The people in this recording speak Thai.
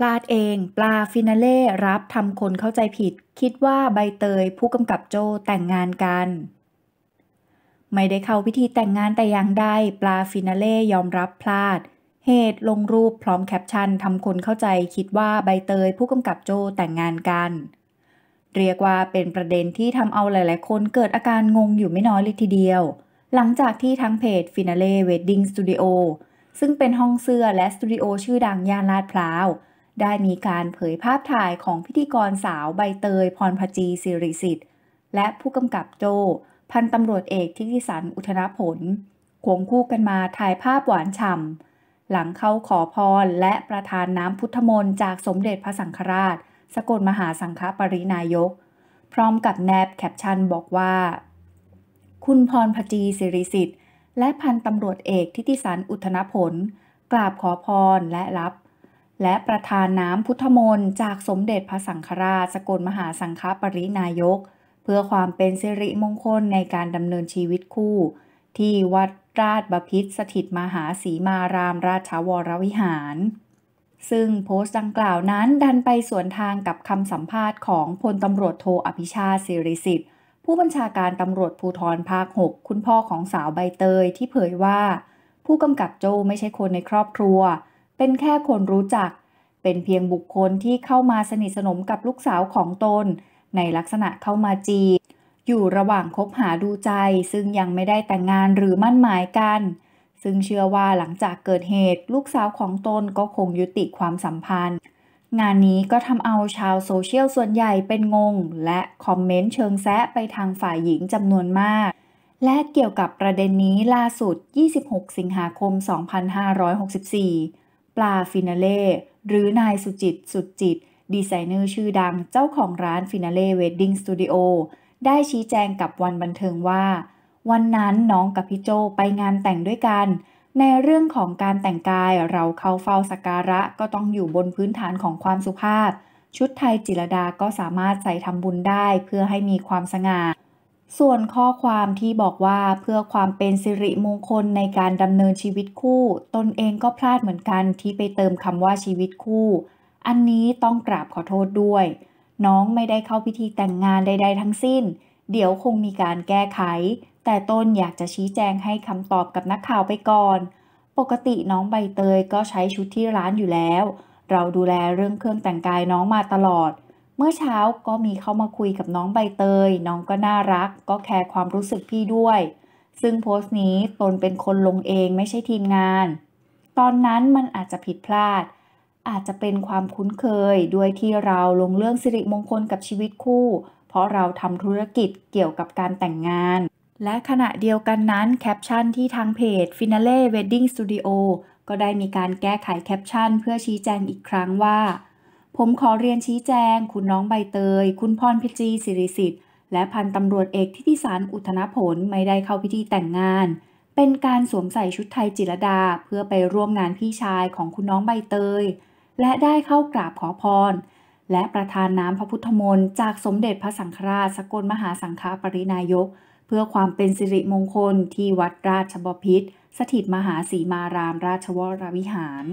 พลาดเอง ปลาฟินาเล่รับทำคนเข้าใจผิด คิดว่าใบเตยผู้กำกับโจแต่งงานกัน ไม่ได้เข้าพิธีแต่งงานแต่อย่างใด ปลาฟินาเล่ยอมรับพลาด เหตุลงรูปพร้อมแคปชั่นทำคนเข้าใจ คิดว่าใบเตยผู้กำกับโจแต่งงานกัน เรียกว่าเป็นประเด็นที่ทำเอาหลาย ๆ คน เกิดอาการงงอยู่ไม่น้อยเลยทีเดียว หลังจากที่ทั้งเพจฟินาเล่เวดดิ้งสตูดิโอซึ่งเป็นห้องเสื้อและสตูดิโอชื่อดังย่านลาดพร้าวได้มีการเผยภาพถ่ายของพิธีกรสาวใบเตยพรพจีสิริสิทธิ์และผู้กำกับโจพันตำรวจเอกทิติสันอุทนาผลควงคู่กันมาถ่ายภาพหวานฉ่ำหลังเข้าขอพรและประทานน้ำพุทธมนต์จากสมเด็จพระสังฆราช สกลมหาสังฆปรินายก พร้อมกับแนบแคปชั่นบอกว่า คุณพรพจีสิริสิทธิ์ และพันตำรวจเอกทิติสันอุทนผลกราบขอพรและรับและประทานน้ำพุทธมนต์จากสมเด็จพระสังฆราชสกลมหาสังฆปรินายก เพื่อความเป็นสิริมงคลในการดำเนินชีวิตคู่ ที่วัดราชบพิษสถิตมหาสีมารามราชวรวิหาร ซึ่งโพสต์ดังกล่าวนั้นดันไปสวนทางกับคำสัมภาษณ์ของพลตำรวจโทอภิชาสิริสิทธิ์ผู้บัญชาการตำรวจภูธรภาค 6 คุณพ่อของสาวใบเตยที่เผยว่า ผู้กำกับโจไม่ใช่คนในครอบครัวเป็นแค่คนรู้จัก เป็นเพียงบุคคลที่เข้ามาสนิทสนมกับลูกสาวของตน ในลักษณะเข้ามาจีอยู่ระหว่างคบหาดูใจ ซึ่งยังไม่ได้แต่งงานหรือมั่นหมายกัน ซึ่งเชื่อว่าหลังจากเกิดเหตุลูกสาวของตนก็คงยุติความสัมพันธ์ งานนี้ก็ทำเอาชาวโซเชียลส่วนใหญ่เป็นงง และคอมเมนต์เชิงแซะไปทางฝ่ายหญิงจำนวนมาก และเกี่ยวกับประเด็นนี้ล่าสุด 26 สิงหาคม 2564ปลาฟินาเล่หรือนายสุจิตสุจิตดีไซเนอร์ชื่อดังเจ้าของร้านฟินาเล่เวดดิ้งสตูดิโอได้ชี้แจงกับวันบันเทิงว่า วันนั้นน้องกับพี่โจไปงานแต่งด้วยกัน ในเรื่องของการแต่งกายเราเข้าเฝ้าสักการะก็ต้องอยู่บนพื้นฐานของความสุภาพชุดไทยจิรดาก็สามารถใส่ทำบุญได้เพื่อให้มีความสง่าส่วนข้อความที่บอกว่าเพื่อความเป็นสิริมงคลในการดำเนินชีวิตคู่ ตนเองก็พลาดเหมือนกันที่ไปเติมคำว่าชีวิตคู่ อันนี้ต้องกราบขอโทษด้วย น้องไม่ได้เข้าพิธีแต่งงานใด ๆ ทั้งสิ้น เดี๋ยวคงมีการแก้ไข แต่ต้นอยากจะชี้แจงให้คำตอบกับนักข่าวไปก่อน ปกติน้องใบเตยก็ใช้ชุดที่ร้านอยู่แล้ว เราดูแลเรื่องเครื่องแต่งกายน้องมาตลอดเมื่อเช้าก็มีเข้ามาคุยกับน้องใบเตย น้องก็น่ารักก็แคร์ความรู้สึกพี่ด้วย ซึ่งโพสต์นี้ตนเป็นคนลงเองไม่ใช่ทีมงาน ตอนนั้นมันอาจจะผิดพลาด อาจจะเป็นความคุ้นเคย ด้วยที่เราลงเรื่องสิริมงคลกับชีวิตคู่ เพราะเราทำธุรกิจเกี่ยวกับการแต่งงาน และขณะเดียวกันนั้น แคปชั่นที่ทางเพจ Finale Wedding Studio ก็ได้มีการแก้ไขแคปชั่น เพื่อชี้แจงอีกครั้งว่าผมขอเรียนชี้แจงคุณน้องใบเตย คุณพรพิจีสิริสิทธิ์และพันตำรวจเอกทิติสารอุทนผลไม่ได้เข้าพิธีแต่งงาน เป็นการสวมใส่ชุดไทยจิรดาเพื่อไปร่วมงานพี่ชายของคุณน้องใบเตย และได้เข้ากราบขอพร และประทานน้ำพระพุทธมนต์จากสมเด็จพระสังฆราชสกลมหาสังฆปรินายก เพื่อความเป็นสิริมงคลที่วัดราชบพิษสถิตมหาสีมาราม ราชวรวิหาร